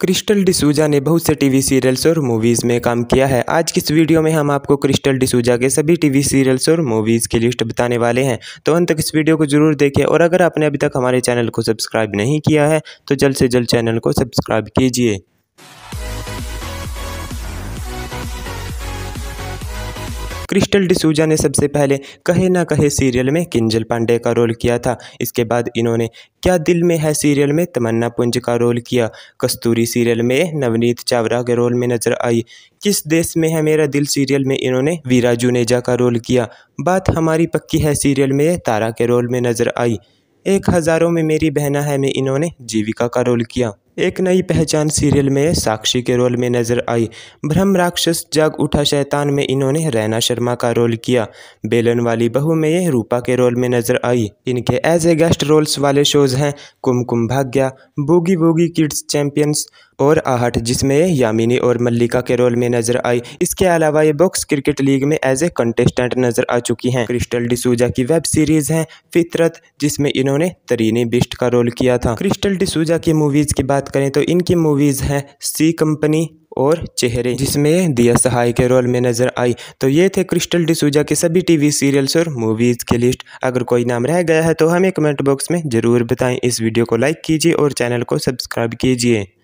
crystal D'Souza ने बहुत से टीवी सीरियल्स और मूवीज़ में काम किया है आज की इस वीडियो में हम आपको क्रिस्टल डिसूजा के सभी टीवी सीरियल्स और मूवीज़ की लिस्ट बताने वाले हैं तो अंत तक इस वीडियो को जरूर देखें और अगर आपने अभी तक हमारे चैनल को सब्सक्राइब नहीं किया है तो जल्द से जल्द चैनल को सब्सक्राइब कीजिए क्रिस्टल डिसूजा ने सबसे पहले कहे ना कहे सीरियल में किंजल पांडे का रोल किया था इसके बाद इन्होंने क्या दिल में है सीरियल में तमन्ना पुंज का रोल किया कस्तूरी सीरियल में नवनीत चावरा के रोल में नजर आई किस देश में है मेरा दिल सीरियल में इन्होंने वीरा जुनेजा का रोल किया बात हमारी पक्की है सीरियल में तारा के रोल में नजर आई एक हज़ारों में मेरी बहना है में इन्होंने जीविका का रोल किया एक नई पहचान सीरियल में साक्षी के रोल में नजर आई ब्रह्म राक्षस जाग उठा शैतान में इन्होंने रैना शर्मा का रोल किया बेलन वाली बहू में ये रूपा के रोल में नजर आई इनके एज ए गेस्ट रोल्स वाले शोज़ हैं Kumkum Bhagya boogie boogie kids champions और आहट जिसमें यामिनी और मल्लिका के रोल में नजर आई इसके अलावा ये बॉक्स क्रिकेट लीग में एज ए कंटेस्टेंट नजर आ चुकी हैं क्रिस्टल डिसूजा की वेब सीरीज है फितरत जिसमें इन्होंने तरीनी बिस्ट का रोल किया था क्रिस्टल डिसूजा की मूवीज की बात करें तो इनकी मूवीज हैं सी कंपनी और चेहरे जिसमें दिया सहाय के रोल में नजर आई तो ये थे क्रिस्टल डिसूजा के सभी टीवी सीरियल्स और मूवीज़ की लिस्ट अगर कोई नाम रह गया है तो हमें कमेंट बॉक्स में ज़रूर बताएं इस वीडियो को लाइक कीजिए और चैनल को सब्सक्राइब कीजिए